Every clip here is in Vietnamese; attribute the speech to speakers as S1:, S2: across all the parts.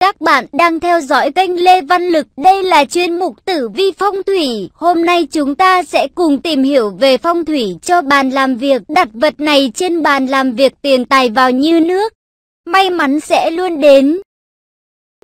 S1: Các bạn đang theo dõi kênh Lê Văn Lực, đây là chuyên mục tử vi phong thủy. Hôm nay chúng ta sẽ cùng tìm hiểu về phong thủy cho bàn làm việc. Đặt vật này trên bàn làm việc tiền tài vào như nước, may mắn sẽ luôn đến.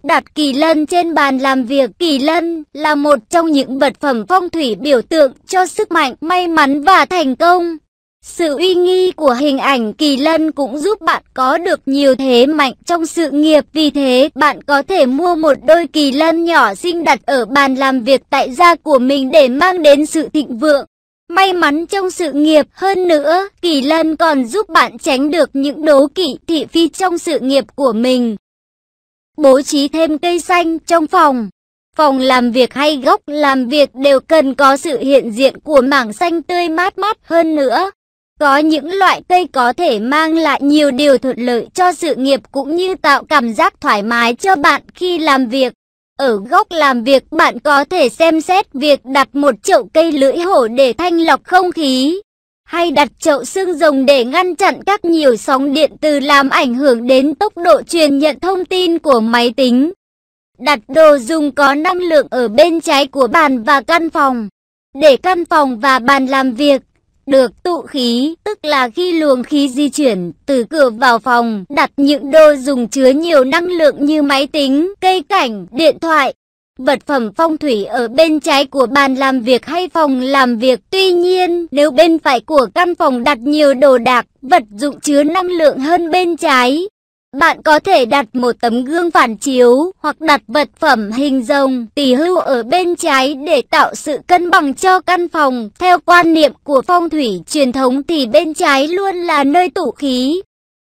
S1: Đặt kỳ lân trên bàn làm việc, kỳ lân là một trong những vật phẩm phong thủy biểu tượng cho sức mạnh, may mắn và thành công. Sự uy nghi của hình ảnh kỳ lân cũng giúp bạn có được nhiều thế mạnh trong sự nghiệp Vì thế bạn có thể mua một đôi kỳ lân nhỏ xinh đặt ở bàn làm việc tại gia của mình để mang đến sự thịnh vượng May mắn trong sự nghiệp hơn nữa, kỳ lân còn giúp bạn tránh được những đố kỵ thị phi trong sự nghiệp của mình. Bố trí thêm cây xanh trong phòng Phòng làm việc hay góc làm việc đều cần có sự hiện diện của mảng xanh tươi mát mát hơn nữa. Có những loại cây có thể mang lại nhiều điều thuận lợi cho sự nghiệp cũng như tạo cảm giác thoải mái cho bạn khi làm việc. Ở góc làm việc bạn có thể xem xét việc đặt một chậu cây lưỡi hổ để thanh lọc không khí, hay đặt chậu xương rồng để ngăn chặn các nhiều sóng điện từ làm ảnh hưởng đến tốc độ truyền nhận thông tin của máy tính. Đặt đồ dùng có năng lượng ở bên trái của bàn và căn phòng. Để căn phòng và bàn làm việc được tụ khí, tức là khi luồng khí di chuyển từ cửa vào phòng, đặt những đồ dùng chứa nhiều năng lượng như máy tính, cây cảnh, điện thoại, vật phẩm phong thủy ở bên trái của bàn làm việc hay phòng làm việc. Tuy nhiên, nếu bên phải của căn phòng đặt nhiều đồ đạc, vật dụng chứa năng lượng hơn bên trái, bạn có thể đặt một tấm gương phản chiếu hoặc đặt vật phẩm hình rồng tỷ hưu ở bên trái để tạo sự cân bằng cho căn phòng. Theo quan niệm của phong thủy truyền thống thì bên trái luôn là nơi tụ khí.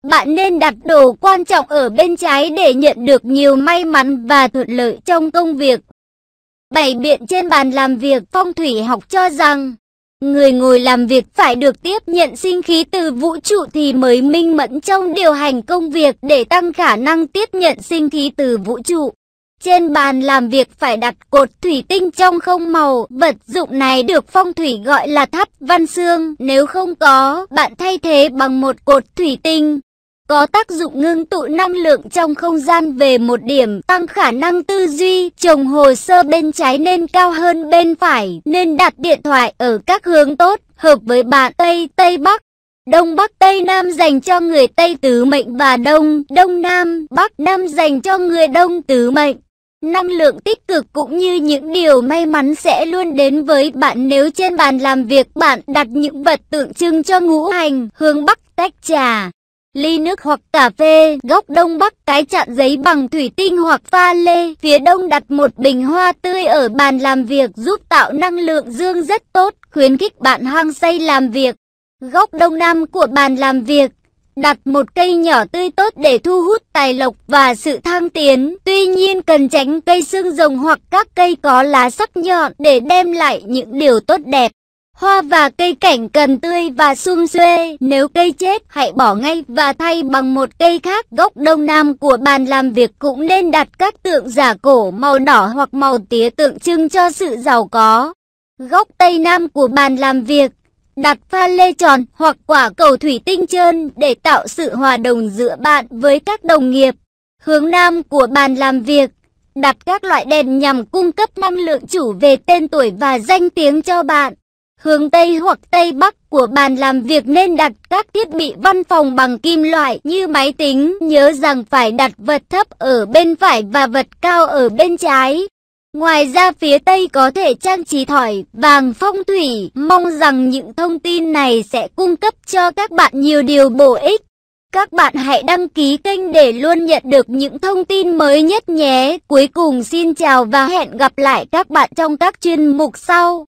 S1: Bạn nên đặt đồ quan trọng ở bên trái để nhận được nhiều may mắn và thuận lợi trong công việc. Bày biện trên bàn làm việc phong thủy học cho rằng Người ngồi làm việc phải được tiếp nhận sinh khí từ vũ trụ thì mới minh mẫn trong điều hành công việc để tăng khả năng tiếp nhận sinh khí từ vũ trụ. Trên bàn làm việc phải đặt cột thủy tinh trong không màu, vật dụng này được phong thủy gọi là tháp văn xương, nếu không có, bạn thay thế bằng một cột thủy tinh có tác dụng ngưng tụ năng lượng trong không gian về một điểm, tăng khả năng tư duy, trồng hồ sơ bên trái nên cao hơn bên phải, nên đặt điện thoại ở các hướng tốt, hợp với bạn Tây, Tây Bắc. Đông Bắc Tây Nam dành cho người Tây tứ mệnh và Đông, Đông Nam, Bắc Nam dành cho người Đông tứ mệnh. Năng lượng tích cực cũng như những điều may mắn sẽ luôn đến với bạn nếu trên bàn làm việc bạn đặt những vật tượng trưng cho ngũ hành, hướng Bắc tách trà ly nước hoặc cà phê, góc đông bắc cái chạn giấy bằng thủy tinh hoặc pha lê, phía đông đặt một bình hoa tươi ở bàn làm việc giúp tạo năng lượng dương rất tốt, khuyến khích bạn hang say làm việc. Góc đông nam của bàn làm việc Đặt một cây nhỏ tươi tốt để thu hút tài lộc và sự thăng tiến. Tuy nhiên cần tránh cây xương rồng hoặc các cây có lá sắc nhọn để đem lại những điều tốt đẹp. Hoa và cây cảnh cần tươi và sum xuê, nếu cây chết hãy bỏ ngay và thay bằng một cây khác. Góc đông nam của bàn làm việc cũng nên đặt các tượng giả cổ màu đỏ hoặc màu tía tượng trưng cho sự giàu có. Góc tây nam của bàn làm việc, đặt pha lê tròn hoặc quả cầu thủy tinh trơn để tạo sự hòa đồng giữa bạn với các đồng nghiệp. Hướng nam của bàn làm việc, đặt các loại đèn nhằm cung cấp năng lượng chủ về tên tuổi và danh tiếng cho bạn hướng Tây hoặc Tây Bắc của bàn làm việc nên đặt các thiết bị văn phòng bằng kim loại như máy tính. Nhớ rằng phải đặt vật thấp ở bên phải và vật cao ở bên trái. Ngoài ra phía Tây có thể trang trí thỏi vàng phong thủy. Mong rằng những thông tin này sẽ cung cấp cho các bạn nhiều điều bổ ích. Các bạn hãy đăng ký kênh để luôn nhận được những thông tin mới nhất nhé. Cuối cùng xin chào và hẹn gặp lại các bạn trong các chuyên mục sau.